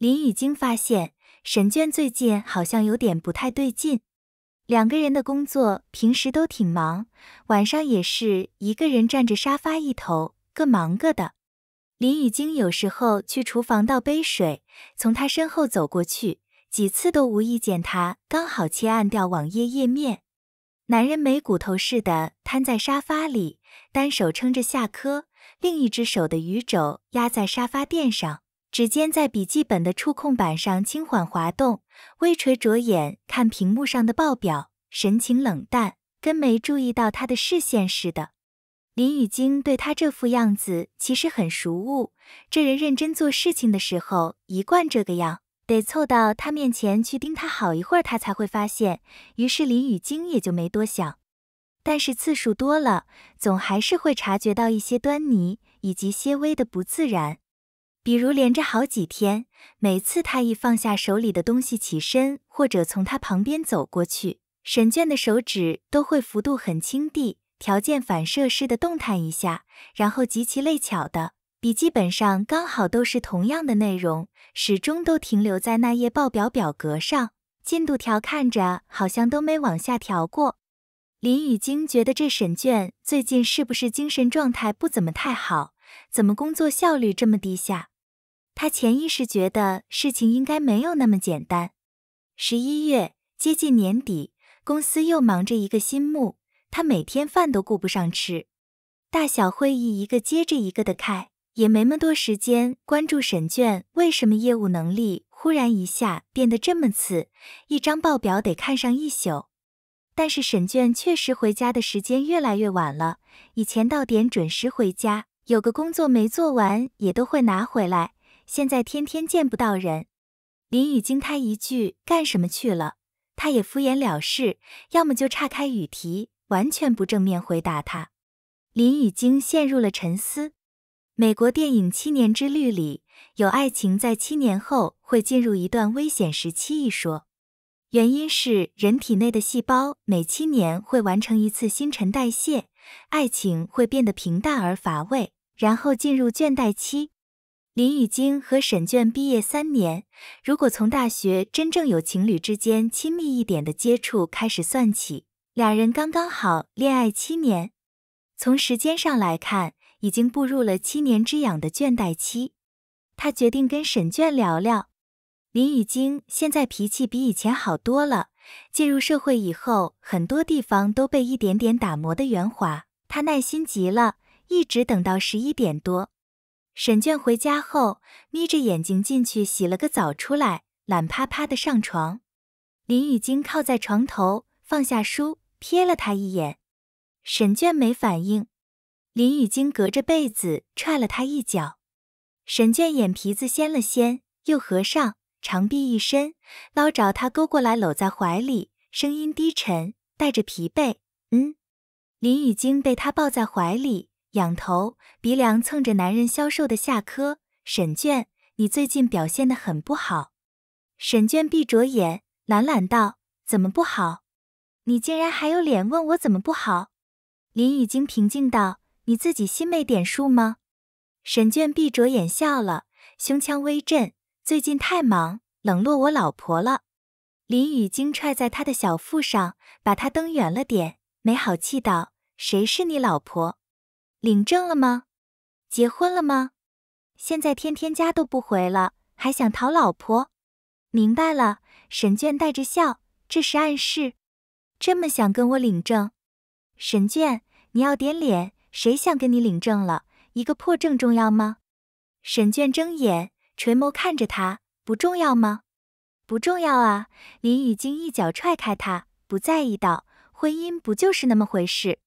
林雨晶发现沈倦最近好像有点不太对劲，两个人的工作平时都挺忙，晚上也是一个人站着沙发一头，各忙各的。林雨晶有时候去厨房倒杯水，从他身后走过去，几次都无意间他刚好切按掉网页页面，男人没骨头似的瘫在沙发里，单手撑着下颏，另一只手的鱼肘压在沙发垫上。指尖在笔记本的触控板上轻缓滑动，微垂着眼看屏幕上的报表，神情冷淡，跟没注意到他的视线似的。林雨晶对他这副样子其实很熟悟，这人认真做事情的时候一贯这个样，得凑到他面前去盯他好一会儿，他才会发现。于是林雨晶也就没多想，但是次数多了，总还是会察觉到一些端倪以及些微的不自然。比如连着好几天，每次他一放下手里的东西起身，或者从他旁边走过去，沈倦的手指都会幅度很轻地、条件反射似的动弹一下，然后极其累巧的，笔记本上刚好都是同样的内容，始终都停留在那页报表表格上，进度条看着好像都没往下调过。林雨晶觉得这沈倦最近是不是精神状态不怎么太好？怎么工作效率这么低下？他潜意识觉得事情应该没有那么简单。十一月接近年底，公司又忙着一个新目，他每天饭都顾不上吃，大小会议一个接着一个的开，也没那么多时间关注沈卷为什么业务能力忽然一下变得这么次，一张报表得看上一宿。但是沈卷确实回家的时间越来越晚了，以前到点准时回家，有个工作没做完也都会拿回来。现在天天见不到人，林雨晶他一句干什么去了，他也敷衍了事，要么就岔开语题，完全不正面回答他。林雨晶陷入了沉思。美国电影《七年之律》里有爱情在七年后会进入一段危险时期一说，原因是人体内的细胞每七年会完成一次新陈代谢，爱情会变得平淡而乏味，然后进入倦怠期。林雨晶和沈倦毕业三年，如果从大学真正有情侣之间亲密一点的接触开始算起，俩人刚刚好恋爱七年。从时间上来看，已经步入了七年之痒的倦怠期。他决定跟沈倦聊聊。林雨晶现在脾气比以前好多了，进入社会以后，很多地方都被一点点打磨的圆滑。他耐心极了，一直等到十一点多。沈倦回家后，眯着眼睛进去洗了个澡，出来懒趴趴的上床。林雨晶靠在床头，放下书，瞥了他一眼。沈倦没反应。林雨晶隔着被子踹了他一脚。沈倦眼皮子掀了掀，又合上，长臂一伸，捞着他勾过来搂在怀里，声音低沉，带着疲惫：“嗯。”林雨晶被他抱在怀里。仰头，鼻梁蹭着男人消瘦的下颌。沈倦，你最近表现得很不好。沈倦闭着眼，懒懒道：“怎么不好？你竟然还有脸问我怎么不好？”林雨晶平静道：“你自己心没点数吗？”沈倦闭着眼笑了，胸腔微震。最近太忙，冷落我老婆了。林雨晶踹在他的小腹上，把他蹬远了点，没好气道：“谁是你老婆？”领证了吗？结婚了吗？现在天天家都不回了，还想讨老婆？明白了，沈倦带着笑，这是暗示，这么想跟我领证？沈倦，你要点脸，谁想跟你领证了？一个破证重要吗？沈倦睁眼，垂眸看着他，不重要吗？不重要啊！林雨惊一脚踹开他，不在意道：“婚姻不就是那么回事？”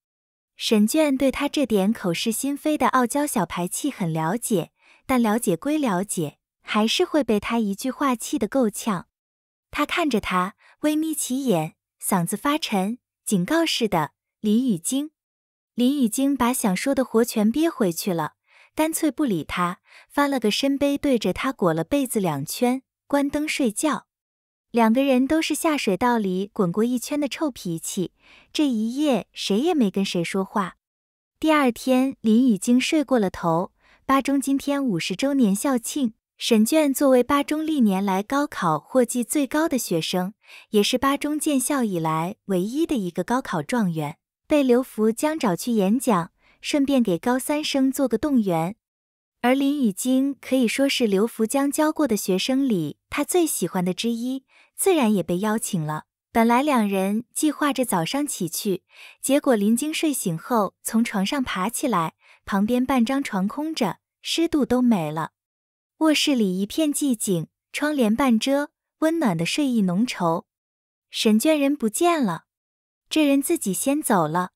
沈倦对他这点口是心非的傲娇小排气很了解，但了解归了解，还是会被他一句话气得够呛。他看着他，微眯起眼，嗓子发沉，警告似的。林雨晶，林雨晶把想说的活全憋回去了，干脆不理他，翻了个身，背对着他，裹了被子两圈，关灯睡觉。两个人都是下水道里滚过一圈的臭脾气，这一夜谁也没跟谁说话。第二天，林雨晶睡过了头。八中今天五十周年校庆，沈倦作为八中历年来高考获绩最高的学生，也是八中建校以来唯一的一个高考状元，被刘福江找去演讲，顺便给高三生做个动员。而林雨晶可以说是刘福江教过的学生里他最喜欢的之一，自然也被邀请了。本来两人计划着早上起去，结果林晶睡醒后从床上爬起来，旁边半张床空着，湿度都没了。卧室里一片寂静，窗帘半遮，温暖的睡意浓稠。沈倦人不见了，这人自己先走了。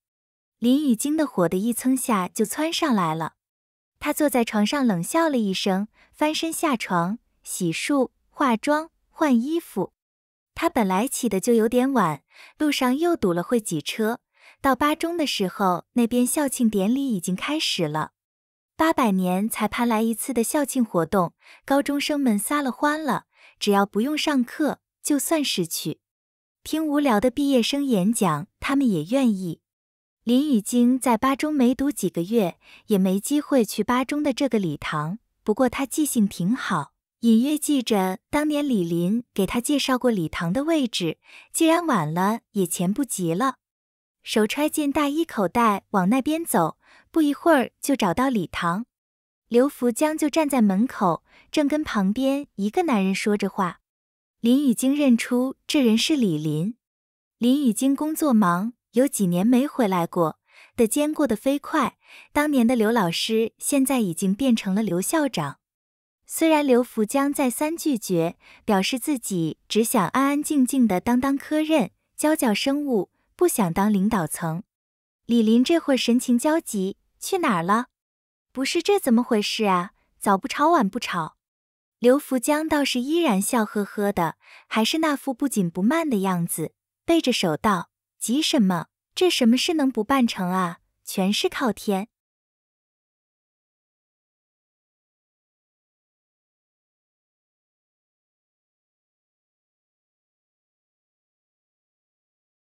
林雨晶的火的一蹭下就窜上来了。他坐在床上冷笑了一声，翻身下床，洗漱、化妆、换衣服。他本来起的就有点晚，路上又堵了会挤车。到八中的时候，那边校庆典礼已经开始了。八百年才盼来一次的校庆活动，高中生们撒了欢了。只要不用上课，就算是去听无聊的毕业生演讲，他们也愿意。林雨晶在八中没读几个月，也没机会去八中的这个礼堂。不过他记性挺好，隐约记着当年李林给他介绍过礼堂的位置。既然晚了，也前不急了，手揣进大衣口袋，往那边走。不一会儿就找到礼堂，刘福江就站在门口，正跟旁边一个男人说着话。林雨晶认出这人是李林。林雨晶工作忙。有几年没回来过的，间过得飞快。当年的刘老师现在已经变成了刘校长。虽然刘福江再三拒绝，表示自己只想安安静静的当当科任，教教生物，不想当领导层。李林这会神情焦急，去哪儿了？不是这怎么回事啊？早不吵，晚不吵。刘福江倒是依然笑呵呵的，还是那副不紧不慢的样子，背着手道。急什么？这什么事能不办成啊？全是靠天。